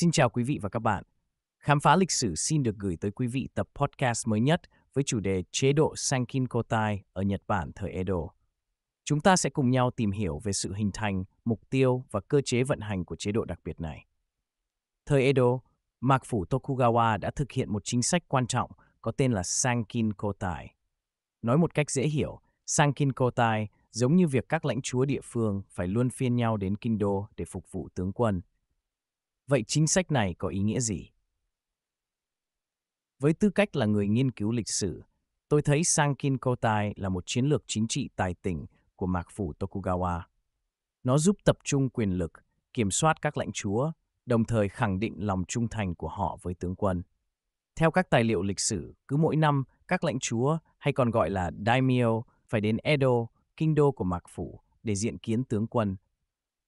Xin chào quý vị và các bạn. Khám phá lịch sử xin được gửi tới quý vị tập podcast mới nhất với chủ đề chế độ Sankin Kotai ở Nhật Bản thời Edo. Chúng ta sẽ cùng nhau tìm hiểu về sự hình thành, mục tiêu và cơ chế vận hành của chế độ đặc biệt này. Thời Edo, Mạc phủ Tokugawa đã thực hiện một chính sách quan trọng có tên là Sankin Kotai. Nói một cách dễ hiểu, Sankin Kotai giống như việc các lãnh chúa địa phương phải luôn phiên nhau đến kinh đô để phục vụ tướng quân – Vậy chính sách này có ý nghĩa gì? Với tư cách là người nghiên cứu lịch sử, tôi thấy Sankin Kotai là một chiến lược chính trị tài tình của mạc phủ Tokugawa. Nó giúp tập trung quyền lực, kiểm soát các lãnh chúa, đồng thời khẳng định lòng trung thành của họ với tướng quân. Theo các tài liệu lịch sử, cứ mỗi năm, các lãnh chúa, hay còn gọi là daimyo, phải đến Edo, kinh đô của mạc phủ, để diện kiến tướng quân.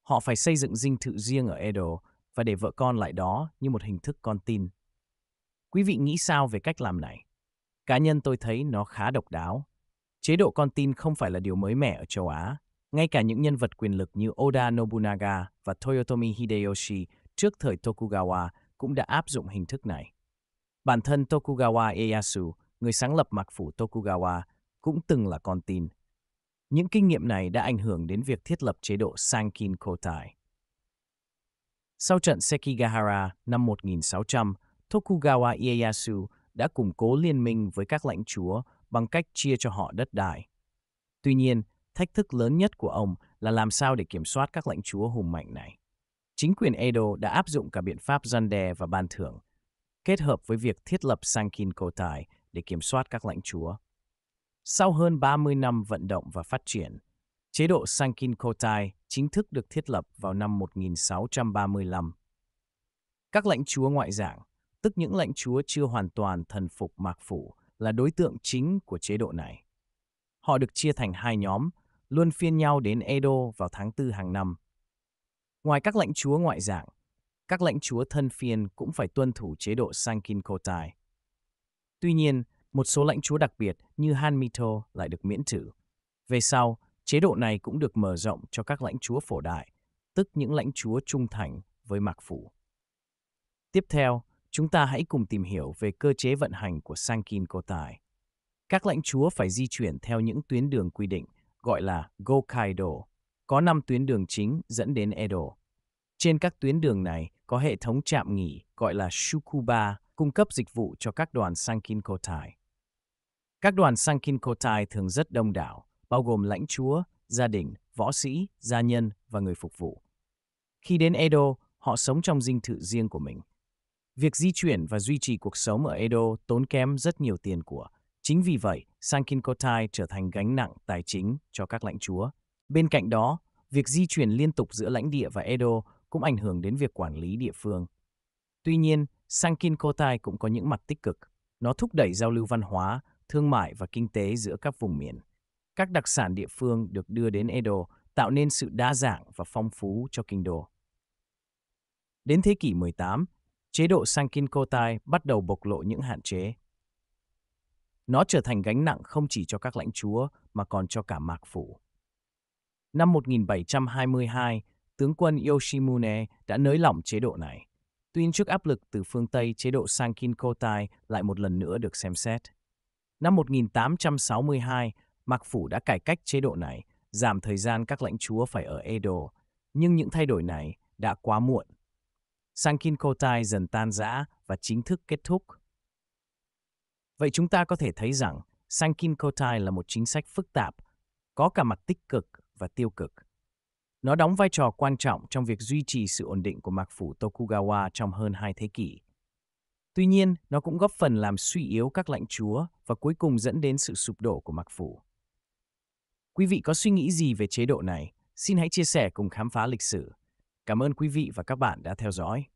Họ phải xây dựng dinh thự riêng ở Edo, và để vợ con lại đó như một hình thức con tin. Quý vị nghĩ sao về cách làm này? Cá nhân tôi thấy nó khá độc đáo. Chế độ con tin không phải là điều mới mẻ ở châu Á. Ngay cả những nhân vật quyền lực như Oda Nobunaga và Toyotomi Hideyoshi trước thời Tokugawa cũng đã áp dụng hình thức này. Bản thân Tokugawa Ieyasu, người sáng lập mặc phủ Tokugawa, cũng từng là con tin. Những kinh nghiệm này đã ảnh hưởng đến việc thiết lập chế độ Sankin Kotai. Sau trận Sekigahara năm 1600, Tokugawa Ieyasu đã củng cố liên minh với các lãnh chúa bằng cách chia cho họ đất đai. Tuy nhiên, thách thức lớn nhất của ông là làm sao để kiểm soát các lãnh chúa hùng mạnh này. Chính quyền Edo đã áp dụng cả biện pháp gian đe và ban thưởng, kết hợp với việc thiết lập Sankin Kotai để kiểm soát các lãnh chúa. Sau hơn 30 năm vận động và phát triển, Chế độ Sankin Kotai chính thức được thiết lập vào năm 1635. Các lãnh chúa ngoại dạng, tức những lãnh chúa chưa hoàn toàn thần phục mạc phủ, là đối tượng chính của chế độ này. Họ được chia thành hai nhóm, luôn phiên nhau đến Edo vào tháng tư hàng năm. Ngoài các lãnh chúa ngoại dạng, các lãnh chúa thân phiên cũng phải tuân thủ chế độ Sankin Kotai. Tuy nhiên, một số lãnh chúa đặc biệt như Han lại được miễn trừ. Về sau, Chế độ này cũng được mở rộng cho các lãnh chúa phổ đại, tức những lãnh chúa trung thành với mạc phủ. Tiếp theo, chúng ta hãy cùng tìm hiểu về cơ chế vận hành của Sankin Kotai. Các lãnh chúa phải di chuyển theo những tuyến đường quy định, gọi là Gokaido. Có 5 tuyến đường chính dẫn đến Edo. Trên các tuyến đường này có hệ thống trạm nghỉ gọi là Shukuba, cung cấp dịch vụ cho các đoàn Sankin Kotai. Các đoàn Sankin Kotai thường rất đông đảo, bao gồm lãnh chúa, gia đình, võ sĩ, gia nhân và người phục vụ. Khi đến Edo, họ sống trong dinh thự riêng của mình. Việc di chuyển và duy trì cuộc sống ở Edo tốn kém rất nhiều tiền của. Chính vì vậy, Sankin Kotai trở thành gánh nặng tài chính cho các lãnh chúa. Bên cạnh đó, việc di chuyển liên tục giữa lãnh địa và Edo cũng ảnh hưởng đến việc quản lý địa phương. Tuy nhiên, Sankin Kotai cũng có những mặt tích cực. Nó thúc đẩy giao lưu văn hóa, thương mại và kinh tế giữa các vùng miền các đặc sản địa phương được đưa đến Edo, tạo nên sự đa dạng và phong phú cho kinh đô. Đến thế kỷ 18, chế độ Sankin Kotai bắt đầu bộc lộ những hạn chế. Nó trở thành gánh nặng không chỉ cho các lãnh chúa mà còn cho cả mạc phủ. Năm 1722, tướng quân Yoshimune đã nới lỏng chế độ này. Tuy trước áp lực từ phương Tây, chế độ Sankin Kotai lại một lần nữa được xem xét. Năm 1862, Mạc Phủ đã cải cách chế độ này, giảm thời gian các lãnh chúa phải ở Edo, nhưng những thay đổi này đã quá muộn. Sankin Kotai dần tan rã và chính thức kết thúc. Vậy chúng ta có thể thấy rằng Sankin Kotai là một chính sách phức tạp, có cả mặt tích cực và tiêu cực. Nó đóng vai trò quan trọng trong việc duy trì sự ổn định của mạc phủ Tokugawa trong hơn hai thế kỷ. Tuy nhiên, nó cũng góp phần làm suy yếu các lãnh chúa và cuối cùng dẫn đến sự sụp đổ của mạc phủ. Quý vị có suy nghĩ gì về chế độ này? Xin hãy chia sẻ cùng khám phá lịch sử. Cảm ơn quý vị và các bạn đã theo dõi.